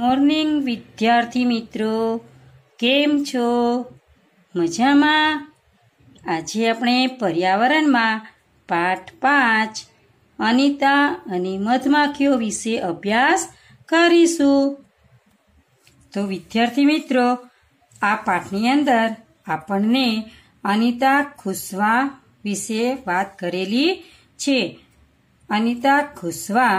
morning વિદ્યાર્થી મિત્રો કેમ છો મજામાં આજે આપણે પર્યાવરણમાં પાઠ પાંચ અનિતા અને મધમાખીઓ વિશે અભ્યાસ કરીશું તો વિદ્યાર્થી મિત્રો આ પાઠની અંદર આપણને અનિતા ખુશવા વિશે વાત કરેલી છે અનિતા ખુશવા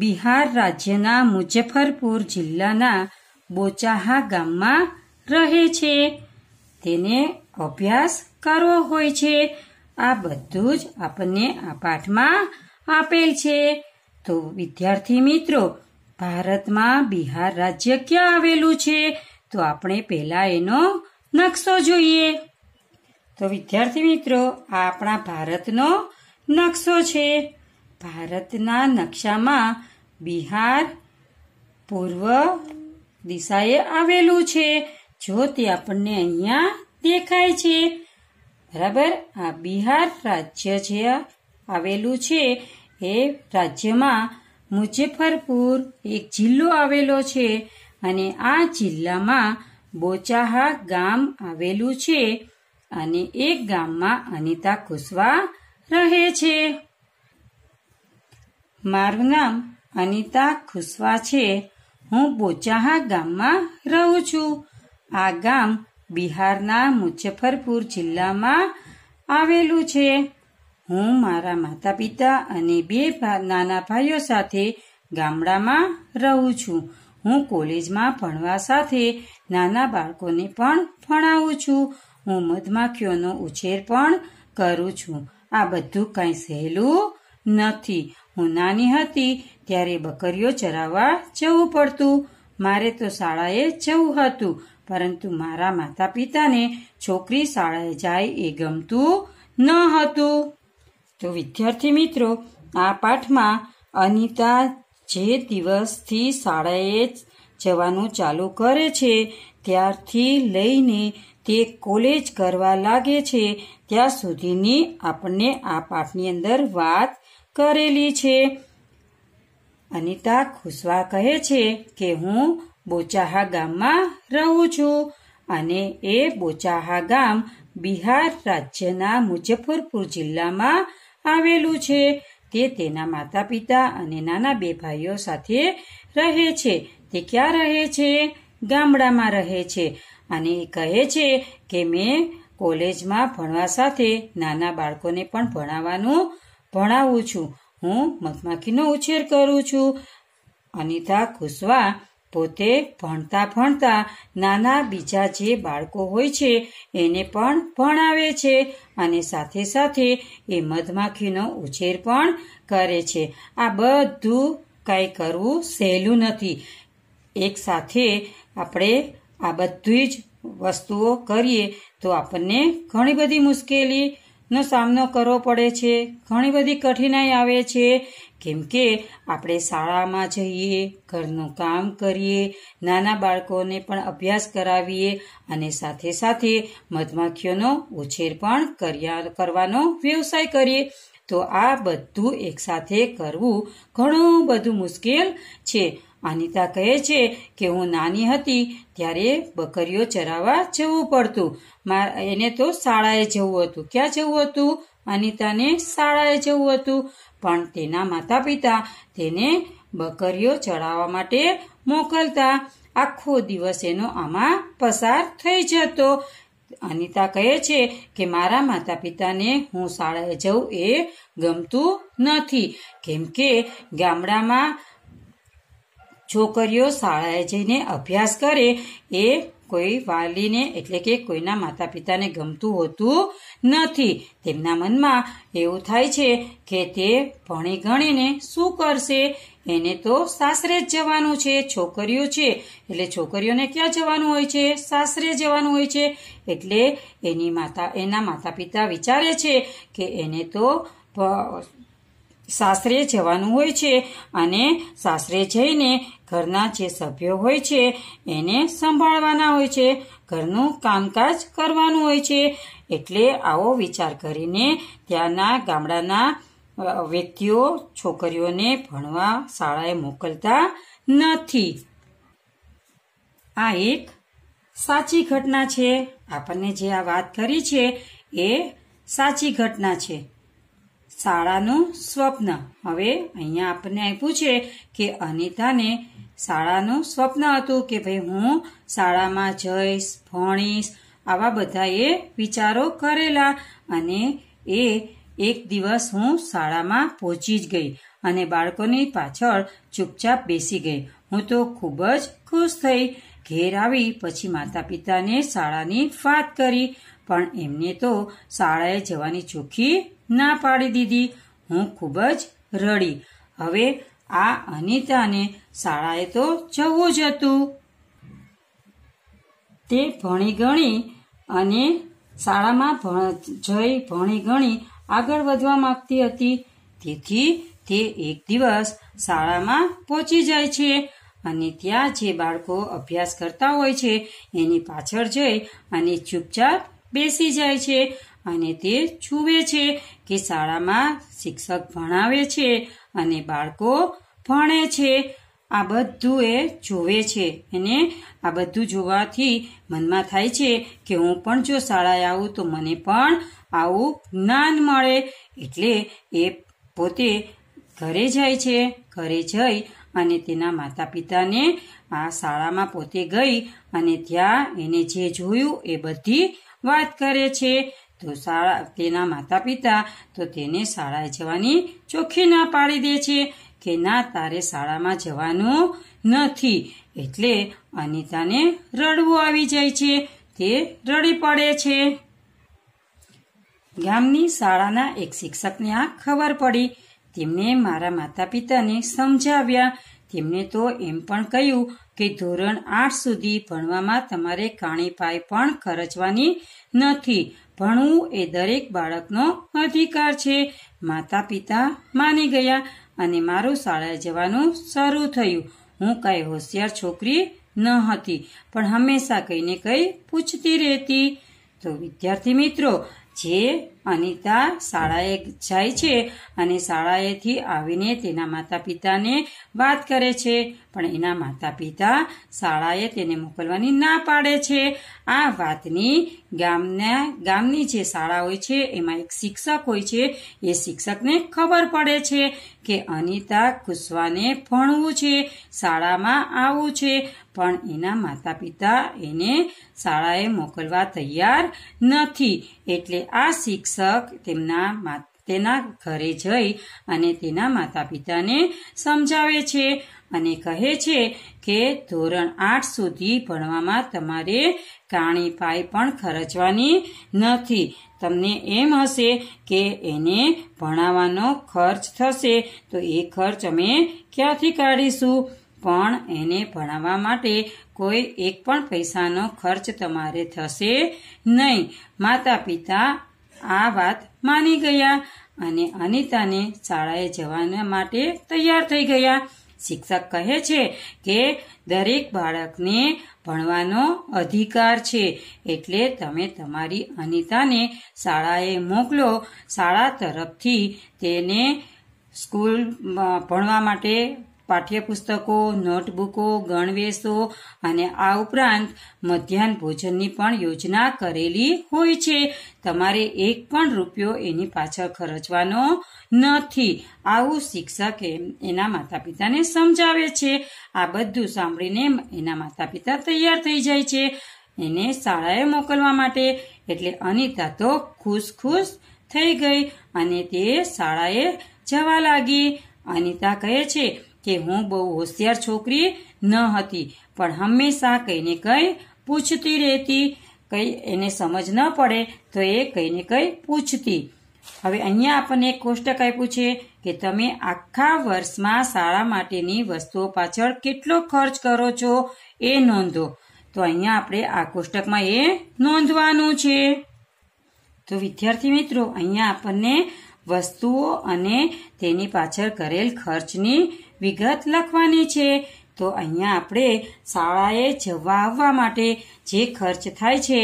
બિહાર રાજ્યના મુઝફ્ફરપુર જિલ્લાના બોચાહા ગામમાં રહે છે તેને અભ્યાસ કરવો હોય છે આ બધું જ આપણને આ પાઠમાં આપેલ છે તો વિદ્યાર્થી મિત્રો ભારતમાં બિહાર રાજ્ય ક્યાં આવેલું છે તો આપણે પહેલા એનો નકશો જોઈએ તો વિદ્યાર્થી મિત્રો આ આપણા ભારતનો નકશો છે ભારતના નકશામાં બિહાર પૂર્વ દિશાએ આવેલું છે જો તે આપણને અહીંયા દેખાય છે બરાબર આ બિહાર રાજ્ય જે આવેલું છે એ રાજ્યમાં મુજફ્ફરપુર એક જિલ્લો આવેલો છે અને આ જિલ્લામાં બોચાહા ગામ આવેલું છે અને એક ગામમાં અનિતા કુશવા રહે છે મારું નામ અનિતા ખુશવા છે હું બોચાહા ગામમાં રહું છું આ ગામ બિહારના મુઝફ્ફરપુર જિલ્લામાં આવેલું છે હું મારા માતા પિતા અને બે નાના ભાઈઓ સાથે ગામડામાં રહું છું હું કોલેજમાં ભણવા સાથે નાના બાળકોને પણ ભણાવું છું હું મધમાખીઓનો ઉછેર પણ કરું છું આ બધું કાંઈ સહેલું નથી હું નાની હતી ત્યારે બકરીઓ ચરાવવા જવું પડતું મારે તો શાળાએ જવું હતું પરંતુ મારા માતા પિતાને છોકરી શાળાએ જાય એ ગમતું ન હતું તો વિદ્યાર્થી મિત્રો આ પાઠમાં અનિતા જે દિવસથી શાળાએ જવાનું ચાલુ કરે છે ત્યારથી લઈને તે કોલેજ કરવા લાગે છે ત્યાં સુધીની આપણને આ પાઠની અંદર વાત કરેલી છે અનિતા ખુશવા કહે છે કે હું બોચાહા ગામમાં રહું છું અને એ બોચાહા ગામ બિહાર રાજ્યના મુઝફ્ફરપુર જિલ્લામાં આવેલું છે તે તેના માતા પિતા અને નાના બે ભાઈઓ સાથે રહે છે તે ક્યાં રહે છે ગામડામાં રહે છે અને એ કહે છે કે મેં કોલેજમાં ભણવા સાથે નાના બાળકોને પણ ભણાવવાનું ભણાવું છું હું મધમાખીનો ઉછેર કરું છું અનિતા ખુશવા પોતે ભણતા ભણતા નાના બીજા જે બાળકો હોય છે એને પણ ભણાવે છે અને સાથે સાથે એ મધમાખીનો ઉછેર પણ કરે છે આ બધું કાંઈ કરવું સહેલું નથી એક સાથે આપણે આ બધી જ વસ્તુઓ કરીએ તો આપણને ઘણી બધી મુશ્કેલી નો સામનો કરવો પડે છે ઘણી બધી કઠિનાઈ આવે છે કેમ કે આપણે શાળામાં જઈએ ઘરનું કામ કરીએ નાના બાળકોને પણ અભ્યાસ કરાવીએ અને સાથે સાથે મધમાખીઓનો ઉછેર પણ કર્યા કરવાનો વ્યવસાય કરીએ તો આ બધું એકસાથે કરવું ઘણું બધું મુશ્કેલ છે અનિતા કહે છે કે હું નાની હતી ત્યારે બકરીઓ ચરાવવા જવું પડતું એને તો શાળાએ જવું હતું ક્યાં જવું હતું અનિતાને શાળાએ જવું હતું પણ તેના માતા પિતા તેને બકરીઓ ચડાવવા માટે મોકલતા આખો દિવસ એનો આમાં પસાર થઈ જતો અનિતા કહે છે કે મારા માતા પિતાને હું શાળાએ જઉં એ ગમતું નથી કેમ કે ગામડામાં છોકરીઓ શાળાએ જઈને અભ્યાસ કરે એ કોઈ વાલીને એટલે કે કોઈના માતા પિતાને ગમતું હોતું નથી તેમના મનમાં એવું થાય છે કે તે ભણી ગણીને શું કરશે એને તો સાસરે જ જવાનું છે છોકરીઓ છે એટલે છોકરીઓને ક્યાં જવાનું હોય છે સાસરે જવાનું હોય છે એટલે એની માતા એના માતા પિતા વિચારે છે કે એને તો સાસરે જવાનું હોય છે અને સાસરે જઈને ઘરના જે સભ્યો હોય છે એને સંભાળવાના હોય છે ઘરનું કામકાજ કરવાનું હોય છે એટલે આવો વિચાર કરીને ત્યાંના ગામડાના વ્યક્તિઓ છોકરીઓને ભણવા શાળાએ મોકલતા નથી આ એક સાચી ઘટના છે આપણને જે આ વાત કરી છે એ સાચી ઘટના છે શાળાનું સ્વપ્ન હવે અહીંયા આપણને આપ્યું છે કે અનિતાને શાળાનું સ્વપ્ન હતું કે ભાઈ હું શાળામાં જઈશ ભણીશ આવા બધા એ વિચારો કરેલા અને એ એક દિવસ હું શાળામાં પહોંચી જ ગઈ અને બાળકોની પાછળ ચૂપચાપ બેસી ગઈ હું તો ખૂબ જ ખુશ થઈ ઘેર આવી પછી માતા પિતાને શાળાની વાત કરી પણ એમને તો શાળાએ જવાની ચોખ્ખી ના પાડી દીધી હું ખૂબ જ રડી હવે આ અનિતાને શાળાએ તો જવું જ હતું તે ભણી ગણી અને શાળામાં જઈ ભણી ગણી આગળ વધવા માંગતી હતી તેથી તે એક દિવસ શાળામાં પહોંચી જાય છે અને ત્યાં જે બાળકો અભ્યાસ કરતા હોય છે એની પાછળ જઈ અને ચૂપચાપ બેસી જાય છે અને તે છુવે છે કે શાળામાં શિક્ષક ભણાવે છે અને બાળકો ભણે છે આ બધું એ જોવે છે અને આ બધું જોવાથી મનમાં થાય છે કે હું પણ જો શાળાએ આવું તો મને પણ આવું જ્ઞાન મળે એટલે એ પોતે ઘરે જાય છે ઘરે જઈ અને તેના માતા પિતાને આ શાળામાં પોતે ગઈ અને ત્યાં એને જે જોયું એ બધી વાત કરે છે તો શાળા તેના માતા પિતા તો તેને શાળાએ જવાની ચોખ્ખી ના પાડી દે છે કે ના તારે શાળામાં જવાનું નથી એટલે અનિતાને રડવું આવી જાય છે તે રડી પડે છે ગામની શાળાના એક શિક્ષકને આ ખબર પડી તેમણે મારા માતા પિતાને સમજાવ્યા તેમને તો એમ પણ કહ્યું કે ધોરણ આઠ સુધી ભણવામાં તમારે કાણી કાણીપાઈ પણ ખરચવાની નથી ભણવું એ દરેક બાળકનો અધિકાર છે માતા પિતા માની ગયા અને મારું શાળાએ જવાનું શરૂ થયું હું કઈ હોશિયાર છોકરી ન હતી પણ હંમેશા કંઈ ને કંઈ પૂછતી રહેતી તો વિદ્યાર્થી મિત્રો જે અનિતા શાળાએ જાય છે અને શાળાએથી આવીને તેના માતા પિતાને વાત કરે છે પણ એના માતા પિતા શાળાએ તેને મોકલવાની ના પાડે છે આ વાતની ગામના ગામની જે શાળા હોય છે એમાં એક શિક્ષક હોય છે એ શિક્ષકને ખબર પડે છે કે અનિતા કુશવાને ભણવું છે શાળામાં આવવું છે પણ એના માતા પિતા એને શાળાએ મોકલવા તૈયાર નથી એટલે આ શિક્ષક શિક્ષક તેમના તેના ઘરે જઈ અને તેના માતા પિતાને સમજાવે છે અને કહે છે કે ધોરણ આઠ સુધી ભણવામાં તમારે કાણી પાઈ પણ ખર્ચવાની નથી તમને એમ હશે કે એને ભણાવવાનો ખર્ચ થશે તો એ ખર્ચ અમે ક્યાંથી કાઢીશું પણ એને ભણાવવા માટે કોઈ એક પણ પૈસાનો ખર્ચ તમારે થશે નહીં માતા પિતા આ વાત માની ગયા અને અનિતાને શાળાએ જવાના માટે તૈયાર થઈ ગયા શિક્ષક કહે છે કે દરેક બાળકને ભણવાનો અધિકાર છે એટલે તમે તમારી અનિતાને શાળાએ મોકલો શાળા તરફથી તેને સ્કૂલ ભણવા માટે પાઠ્યપુસ્તકો નોટબુકો ગણવેશો અને આ ઉપરાંત મધ્યાહન ભોજનની પણ યોજના કરેલી હોય છે તમારે એક પણ રૂપિયો એની પાછળ ખર્ચવાનો નથી આવું શિક્ષક એના માતા પિતાને સમજાવે છે આ બધું સાંભળીને એના માતા પિતા તૈયાર થઈ જાય છે એને શાળાએ મોકલવા માટે એટલે અનિતા તો ખુશ ખુશ થઈ ગઈ અને તે શાળાએ જવા લાગી અનિતા કહે છે કે હું બહુ હોશિયાર છોકરી ન હતી પણ હંમેશા કંઈ ને કંઈ પૂછતી રહેતી કંઈ એને સમજ ન પડે તો એ કંઈ ને કંઈ પૂછતી હવે અહીંયા આપણને એક કોષ્ટક આપ્યું છે કે તમે આખા વર્ષમાં શાળા માટેની વસ્તુઓ પાછળ કેટલો ખર્ચ કરો છો એ નોંધો તો અહીંયા આપણે આ કોષ્ટકમાં એ નોંધવાનું છે તો વિદ્યાર્થી મિત્રો અહીંયા આપણને વસ્તુઓ અને તેની પાછળ કરેલ ખર્ચની વિગત લખવાની છે તો અહીંયા આપણે શાળાએ જવા આવવા માટે જે ખર્ચ થાય છે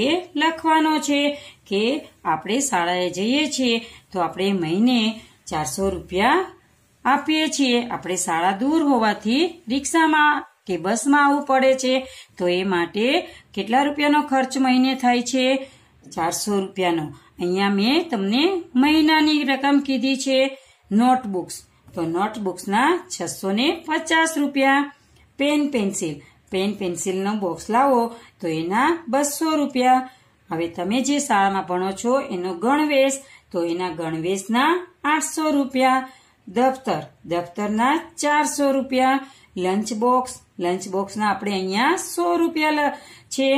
એ લખવાનો છે કે આપણે શાળાએ જઈએ છીએ તો આપણે મહિને ચારસો રૂપિયા આપીએ છીએ આપણે શાળા દૂર હોવાથી રિક્ષામાં કે બસમાં આવવું પડે છે તો એ માટે કેટલા રૂપિયાનો ખર્ચ મહિને થાય છે ચારસો રૂપિયાનો અહીંયા મેં તમને મહિનાની રકમ કીધી છે નોટબુક્સ તો નોટબુક્સના છસો ને પચાસ રૂપિયા પેન પેન્સિલ પેન પેન્સિલનો બોક્સ લાવો તો એના બસો રૂપિયા હવે તમે જે શાળામાં ભણો છો એનો ગણવેશ તો એના ગણવેશના આઠસો રૂપિયા દફતર દફતરના ચારસો રૂપિયા લંચ બોક્સ લંચ બોક્સના આપણે અહીંયા સો રૂપિયા છે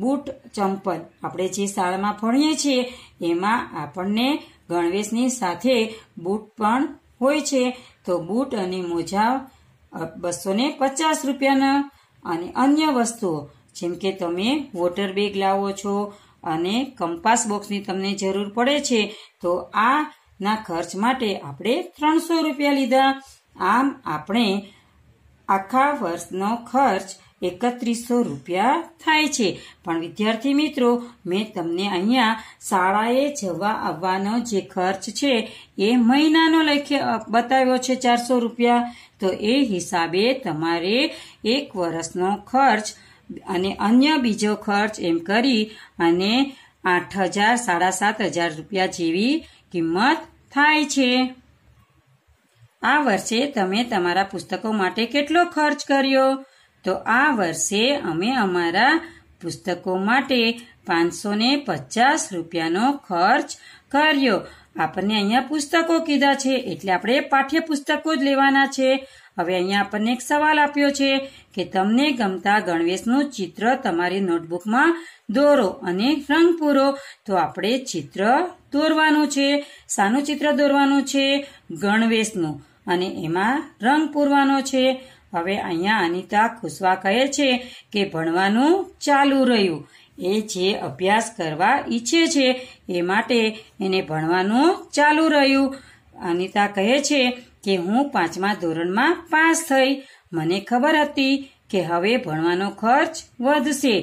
બૂટ ચંપલ આપણે જે શાળામાં ભણીએ છીએ એમાં આપણને ગણવેશની સાથે બૂટ પણ હોય છે તો બૂટ અને મોજા બસો ને પચાસ રૂપિયાના અને અન્ય વસ્તુઓ જેમ કે તમે વોટર બેગ લાવો છો અને કંપાસ બોક્સની તમને જરૂર પડે છે તો આ ના ખર્ચ માટે આપણે ત્રણસો રૂપિયા લીધા આમ આપણે આખા વર્ષનો ખર્ચ એકત્રીસો રૂપિયા થાય છે પણ વિદ્યાર્થી મિત્રો મેં તમને અહીંયા શાળાએ જવા આવવાનો જે ખર્ચ છે એ મહિનાનો લખે બતાવ્યો છે ચારસો રૂપિયા તો એ હિસાબે તમારે એક વર્ષનો ખર્ચ અને અન્ય બીજો ખર્ચ એમ કરી અને આઠ હજાર સાડા સાત હજાર રૂપિયા જેવી કિંમત થાય છે આ વર્ષે તમે તમારા પુસ્તકો માટે કેટલો ખર્ચ કર્યો તો આ વર્ષે અમે અમારા પુસ્તકો માટે પાંચસો ને પચાસ રૂપિયાનો ખર્ચ કર્યો આપણને અહીંયા પુસ્તકો કીધા છે એટલે આપણે પાઠ્યપુસ્તકો જ લેવાના છે હવે અહીંયા આપણને એક સવાલ આપ્યો છે કે તમને ગમતા ગણવેશનું ચિત્ર તમારી નોટબુકમાં દોરો અને રંગ પૂરો તો આપણે ચિત્ર દોરવાનું છે શાનું ચિત્ર દોરવાનું છે ગણવેશનું અને એમાં રંગ પૂરવાનો છે હવે અહીંયા અનિતા ખુશવા કહે છે કે ભણવાનું ચાલુ રહ્યું એ જે અભ્યાસ કરવા ઈચ્છે છે એ માટે એને ભણવાનું ચાલુ રહ્યું અનિતા કહે છે કે હું પાંચમા ધોરણમાં પાસ થઈ મને ખબર હતી કે હવે ભણવાનો ખર્ચ વધશે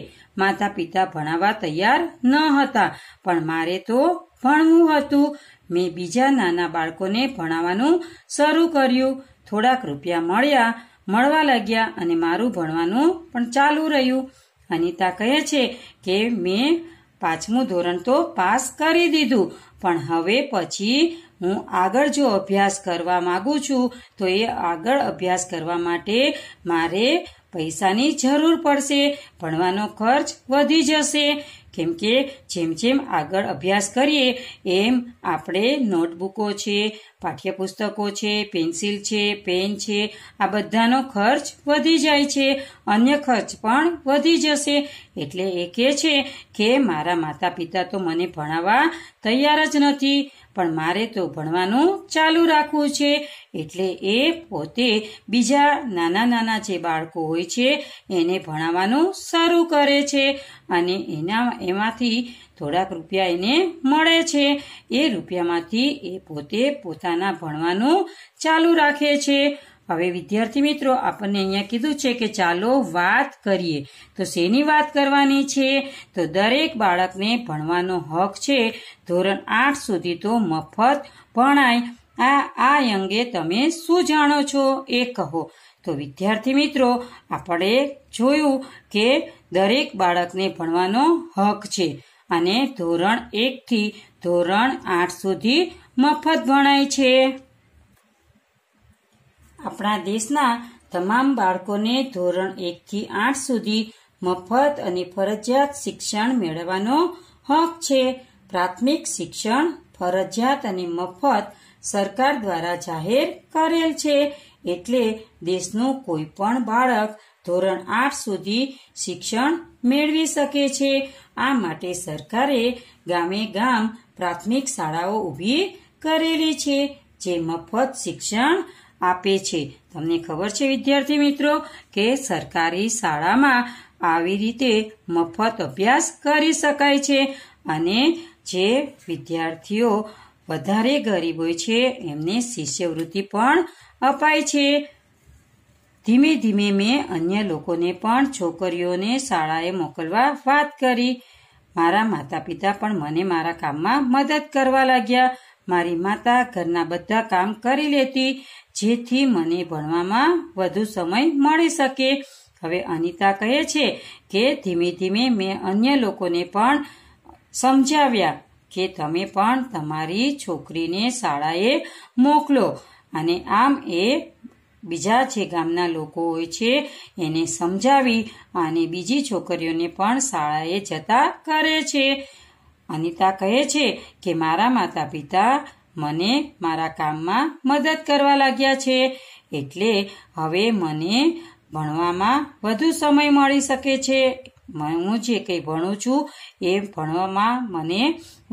માતા પિતા ભણાવવા તૈયાર ન હતા પણ મારે તો ભણવું હતું મેં બીજા નાના બાળકોને ભણાવવાનું શરૂ કર્યું થોડાક રૂપિયા મળ્યા મળવા લાગ્યા અને મારું ભણવાનું પણ ચાલુ રહ્યું અનિતા કહે છે કે મેં પાંચમું ધોરણ તો પાસ કરી દીધું પણ હવે પછી હું આગળ જો અભ્યાસ કરવા માંગુ છું તો એ આગળ અભ્યાસ કરવા માટે મારે પૈસાની જરૂર પડશે ભણવાનો ખર્ચ વધી જશે કેમ કે જેમ જેમ આગળ અભ્યાસ કરીએ એમ આપણે નોટબુકો છે પાઠ્યપુસ્તકો છે પેન્સિલ છે પેન છે આ બધાનો ખર્ચ વધી જાય છે અન્ય ખર્ચ પણ વધી જશે એટલે એ કહે છે કે મારા માતા પિતા તો મને ભણાવવા તૈયાર જ નથી પણ મારે તો ભણવાનું ચાલુ રાખવું છે એટલે એ પોતે બીજા નાના નાના જે બાળકો હોય છે એને ભણાવવાનું શરૂ કરે છે અને એના એમાંથી થોડાક રૂપિયા એને મળે છે એ રૂપિયામાંથી એ પોતે પોતાના ભણવાનું ચાલુ રાખે છે હવે વિદ્યાર્થી મિત્રો આપણને અહીંયા કીધું છે કે ચાલો વાત કરીએ તો શેની વાત કરવાની છે તો દરેક બાળકને ભણવાનો હક છે ધોરણ આઠ સુધી તો મફત ભણાય આ આ અંગે તમે શું જાણો છો એ કહો તો વિદ્યાર્થી મિત્રો આપણે જોયું કે દરેક બાળકને ભણવાનો હક છે અને ધોરણ એકથી ધોરણ આઠ સુધી મફત ભણાય છે આપણા દેશના તમામ બાળકોને ધોરણ એકથી આઠ સુધી મફત અને ફરજિયાત શિક્ષણ મેળવવાનો હક છે પ્રાથમિક શિક્ષણ ફરજિયાત અને મફત સરકાર દ્વારા જાહેર કરેલ છે એટલે દેશનું કોઈ પણ બાળક ધોરણ આઠ સુધી શિક્ષણ મેળવી શકે છે આ માટે સરકારે ગામે ગામ પ્રાથમિક શાળાઓ ઊભી કરેલી છે જે મફત શિક્ષણ આપે છે તમને ખબર છે વિદ્યાર્થી મિત્રો કે સરકારી શાળામાં આવી રીતે મફત અભ્યાસ કરી શકાય છે અને જે વિદ્યાર્થીઓ વધારે ગરીબ હોય છે એમને શિષ્યવૃત્તિ પણ અપાય છે ધીમે ધીમે મેં અન્ય લોકોને પણ છોકરીઓને શાળાએ મોકલવા વાત કરી મારા માતા પિતા પણ મને મારા કામમાં મદદ કરવા લાગ્યા મારી માતા ઘરના બધા કામ કરી લેતી જેથી મને ભણવામાં વધુ સમય મળી શકે હવે અનિતા કહે છે કે ધીમે ધીમે મેં અન્ય લોકોને પણ સમજાવ્યા કે તમે પણ તમારી છોકરીને શાળાએ મોકલો અને આમ એ બીજા જે ગામના લોકો હોય છે એને સમજાવી અને બીજી છોકરીઓને પણ શાળાએ જતા કરે છે અનિતા કહે છે કે મારા માતા પિતા મને મારા કામમાં મદદ કરવા લાગ્યા છે એટલે હવે મને ભણવામાં વધુ સમય મળી શકે છે હું જે કંઈ ભણું છું એ ભણવામાં મને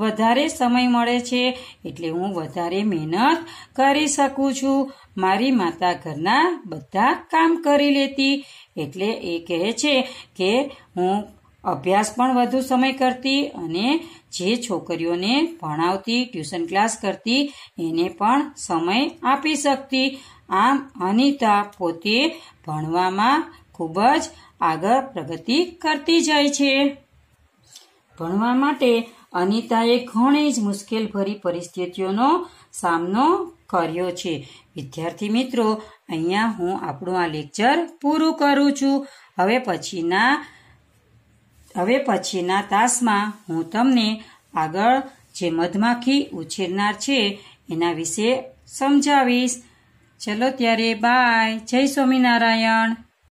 વધારે સમય મળે છે એટલે હું વધારે મહેનત કરી શકું છું મારી માતા ઘરના બધા કામ કરી લેતી એટલે એ કહે છે કે હું અભ્યાસ પણ વધુ સમય કરતી અને જે છોકરીઓને ભણાવતી ટ્યુશન ક્લાસ કરતી એને પણ સમય આપી શકતી આમ અનિતા પોતે ભણવામાં ખૂબ જ આગળ પ્રગતિ કરતી જાય છે ભણવા માટે અનિતાએ ઘણી જ મુશ્કેલભરી પરિસ્થિતિઓનો સામનો કર્યો છે વિદ્યાર્થી મિત્રો અહીંયા હું આપણું આ લેક્ચર પૂરું કરું છું હવે પછીના હવે પછીના તાસમાં હું તમને આગળ જે મધમાખી ઉછેરનાર છે એના વિશે સમજાવીશ ચલો ત્યારે બાય જય સ્વામિનારાયણ